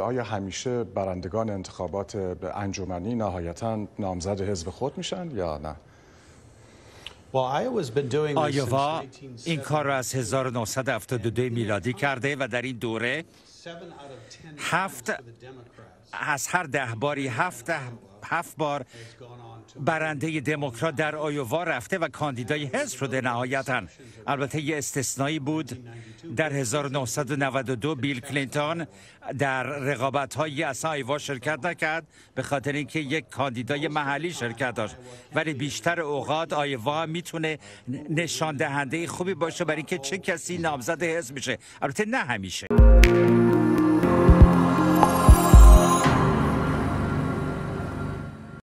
آیا همیشه برندگان انتخابات انجمنی نهایتا نامزد حزب خود میشن یا نه؟ آیاوا این کار را از 1972 میلادی کرده و در این دوره هفت از هر ده باری هفت هفت بار برنده دموکرات در آیووا رفته و کاندیدای حزب شده نهایتا البته یه استثنایی بود در 1992 بیل کلینتون در رقابت های اصلا آیووا شرکت نکرد به خاطر اینکه یک کاندیدای محلی شرکت داشت ولی بیشتر اوقات آیووا میتونه نشان دهنده خوبی باشه برای اینکه چه کسی نامزد حزب میشه البته نه همیشه